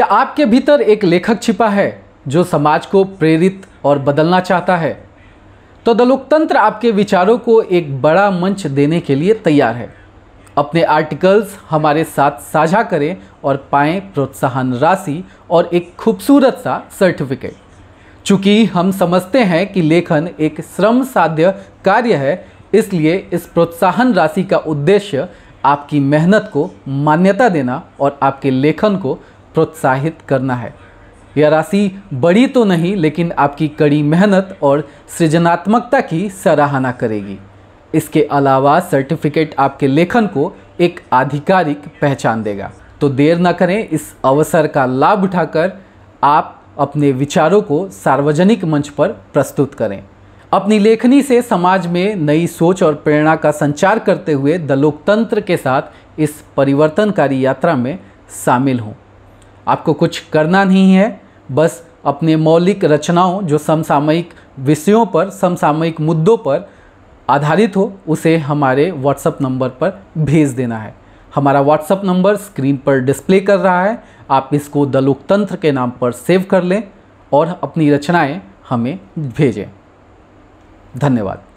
क्या आपके भीतर एक लेखक छिपा है जो समाज को प्रेरित और बदलना चाहता है तो द लोकतंत्र आपके विचारों को एक बड़ा मंच देने के लिए तैयार है अपने आर्टिकल्स हमारे साथ साझा करें और पाएं प्रोत्साहन राशि और एक खूबसूरत सा सर्टिफिकेट चूँकि हम समझते हैं कि लेखन एक श्रम साध्य कार्य है इसलिए इस प्रोत्साहन राशि का उद्देश्य आपकी मेहनत को मान्यता देना और आपके लेखन को प्रोत्साहित करना है यह राशि बड़ी तो नहीं लेकिन आपकी कड़ी मेहनत और सृजनात्मकता की सराहना करेगी इसके अलावा सर्टिफिकेट आपके लेखन को एक आधिकारिक पहचान देगा तो देर न करें इस अवसर का लाभ उठाकर आप अपने विचारों को सार्वजनिक मंच पर प्रस्तुत करें अपनी लेखनी से समाज में नई सोच और प्रेरणा का संचार करते हुए द लोकतंत्र के साथ इस परिवर्तनकारी यात्रा में शामिल हों आपको कुछ करना नहीं है बस अपने मौलिक रचनाओं जो समसामयिक विषयों पर समसामयिक मुद्दों पर आधारित हो उसे हमारे व्हाट्सएप नंबर पर भेज देना है हमारा व्हाट्सअप नंबर स्क्रीन पर डिस्प्ले कर रहा है आप इसको दलोकतंत्र के नाम पर सेव कर लें और अपनी रचनाएं हमें भेजें धन्यवाद